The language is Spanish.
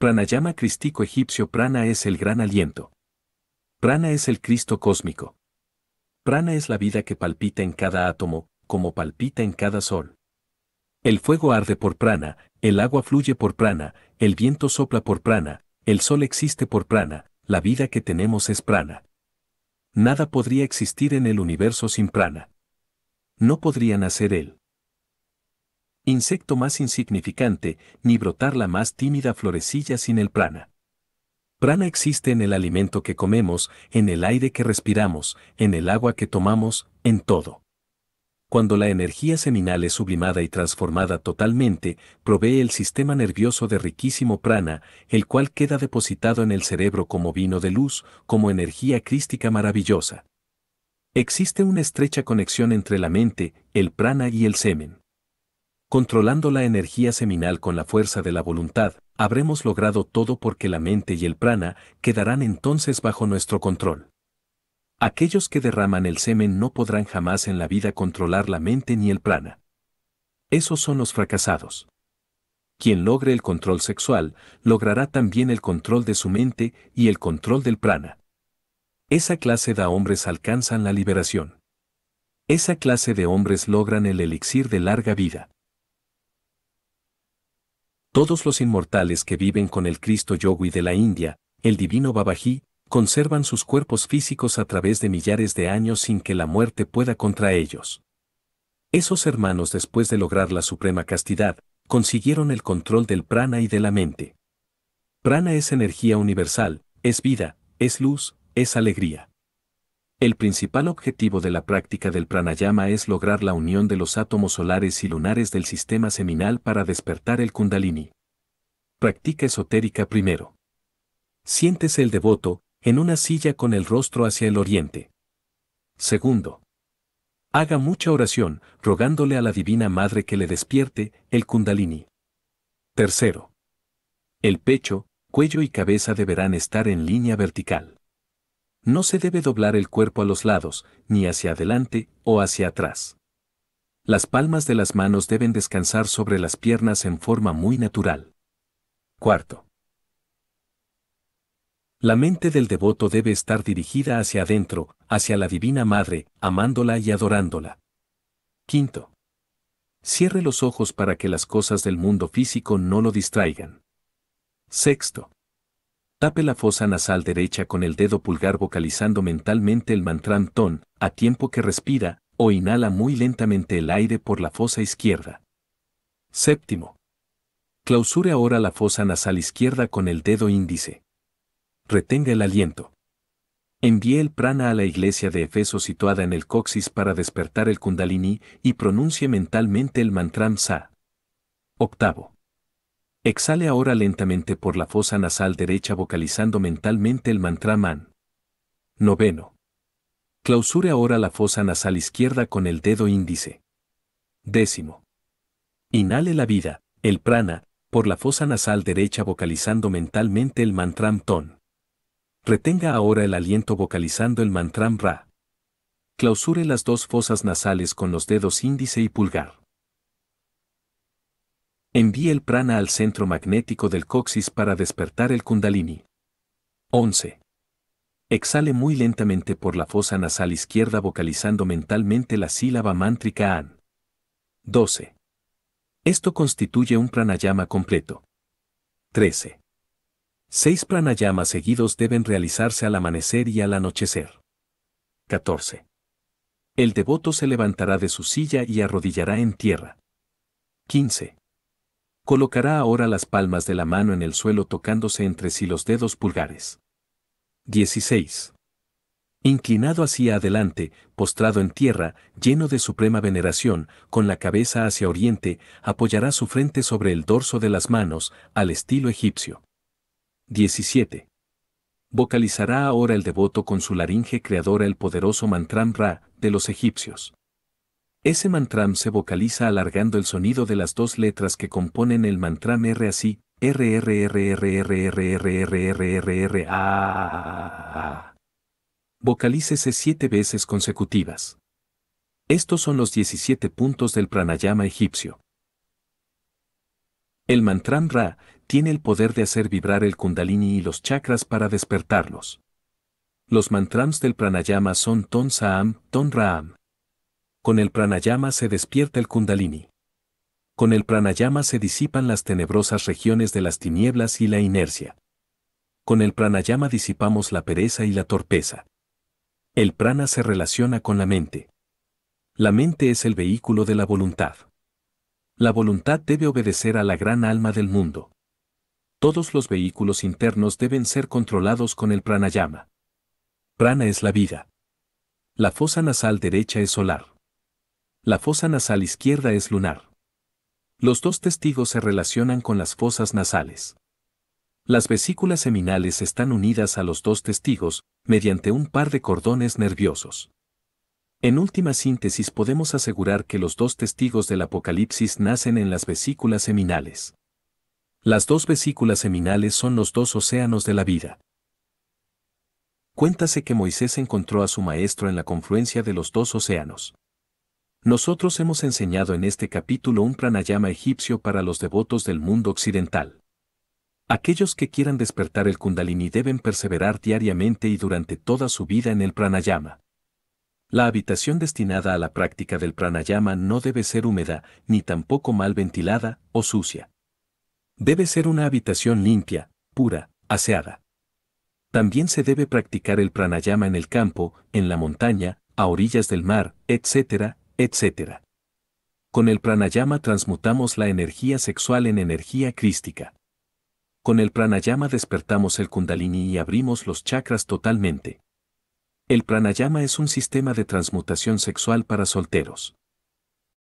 Pranayama Cristico egipcio Prana es el gran aliento. Prana es el Cristo cósmico. Prana es la vida que palpita en cada átomo, como palpita en cada sol. El fuego arde por prana, el agua fluye por prana, el viento sopla por prana, el sol existe por prana, la vida que tenemos es prana. Nada podría existir en el universo sin prana. No podría nacer él insecto más insignificante, ni brotar la más tímida florecilla sin el prana. Prana existe en el alimento que comemos, en el aire que respiramos, en el agua que tomamos, en todo. Cuando la energía seminal es sublimada y transformada totalmente, provee el sistema nervioso de riquísimo prana, el cual queda depositado en el cerebro como vino de luz, como energía crística maravillosa. Existe una estrecha conexión entre la mente, el prana y el semen. Controlando la energía seminal con la fuerza de la voluntad, habremos logrado todo porque la mente y el prana quedarán entonces bajo nuestro control. Aquellos que derraman el semen no podrán jamás en la vida controlar la mente ni el prana. Esos son los fracasados. Quien logre el control sexual, logrará también el control de su mente y el control del prana. Esa clase de hombres alcanzan la liberación. Esa clase de hombres logran el elixir de larga vida. Todos los inmortales que viven con el Cristo Yogui de la India, el divino Babaji, conservan sus cuerpos físicos a través de millares de años sin que la muerte pueda contra ellos. Esos hermanos después de lograr la suprema castidad, consiguieron el control del prana y de la mente. Prana es energía universal, es vida, es luz, es alegría. El principal objetivo de la práctica del pranayama es lograr la unión de los átomos solares y lunares del sistema seminal para despertar el kundalini. Practica esotérica primero. Siéntese el devoto, en una silla con el rostro hacia el oriente. Segundo. Haga mucha oración, rogándole a la Divina Madre que le despierte el kundalini. Tercero. El pecho, cuello y cabeza deberán estar en línea vertical. No se debe doblar el cuerpo a los lados, ni hacia adelante o hacia atrás. Las palmas de las manos deben descansar sobre las piernas en forma muy natural. Cuarto. La mente del devoto debe estar dirigida hacia adentro, hacia la Divina Madre, amándola y adorándola. Quinto. Cierre los ojos para que las cosas del mundo físico no lo distraigan. Sexto. Tape la fosa nasal derecha con el dedo pulgar vocalizando mentalmente el mantram ton, a tiempo que respira, o inhala muy lentamente el aire por la fosa izquierda. Séptimo. Clausure ahora la fosa nasal izquierda con el dedo índice. Retenga el aliento. Envíe el prana a la iglesia de Efeso situada en el coxis para despertar el kundalini y pronuncie mentalmente el mantram sa. Octavo. Exhale ahora lentamente por la fosa nasal derecha vocalizando mentalmente el mantra man. Noveno. Clausure ahora la fosa nasal izquierda con el dedo índice. Décimo. Inhale la vida, el prana, por la fosa nasal derecha vocalizando mentalmente el mantra ton. Retenga ahora el aliento vocalizando el mantra ra. Clausure las dos fosas nasales con los dedos índice y pulgar. Envíe el prana al centro magnético del coccis para despertar el kundalini. 11. Exhale muy lentamente por la fosa nasal izquierda vocalizando mentalmente la sílaba mántrica AN. 12. Esto constituye un pranayama completo. 13. Seis pranayamas seguidos deben realizarse al amanecer y al anochecer. 14. El devoto se levantará de su silla y arrodillará en tierra. 15. Colocará ahora las palmas de la mano en el suelo tocándose entre sí los dedos pulgares. 16. Inclinado hacia adelante, postrado en tierra, lleno de suprema veneración, con la cabeza hacia oriente, apoyará su frente sobre el dorso de las manos, al estilo egipcio. 17. Vocalizará ahora el devoto con su laringe creadora el poderoso mantram Ra de los egipcios. Ese mantram se vocaliza alargando el sonido de las dos letras que componen el mantram R así, a Vocalícese siete veces consecutivas. Estos son los 17 puntos del pranayama egipcio. El mantram Ra tiene el poder de hacer vibrar el kundalini y los chakras para despertarlos. Los mantrams del pranayama son Ton Saam, Ton Raam. Con el pranayama se despierta el kundalini. Con el pranayama se disipan las tenebrosas regiones de las tinieblas y la inercia. Con el pranayama disipamos la pereza y la torpeza. El prana se relaciona con la mente. La mente es el vehículo de la voluntad. La voluntad debe obedecer a la gran alma del mundo. Todos los vehículos internos deben ser controlados con el pranayama. Prana es la vida. La fosa nasal derecha es solar. La fosa nasal izquierda es lunar. Los dos testigos se relacionan con las fosas nasales. Las vesículas seminales están unidas a los dos testigos mediante un par de cordones nerviosos. En última síntesis podemos asegurar que los dos testigos del Apocalipsis nacen en las vesículas seminales. Las dos vesículas seminales son los dos océanos de la vida. Cuéntase que Moisés encontró a su maestro en la confluencia de los dos océanos. Nosotros hemos enseñado en este capítulo un pranayama egipcio para los devotos del mundo occidental. Aquellos que quieran despertar el kundalini deben perseverar diariamente y durante toda su vida en el pranayama. La habitación destinada a la práctica del pranayama no debe ser húmeda, ni tampoco mal ventilada o sucia. Debe ser una habitación limpia, pura, aseada. También se debe practicar el pranayama en el campo, en la montaña, a orillas del mar, etc., etc. Con el pranayama transmutamos la energía sexual en energía crística. Con el pranayama despertamos el kundalini y abrimos los chakras totalmente. El pranayama es un sistema de transmutación sexual para solteros.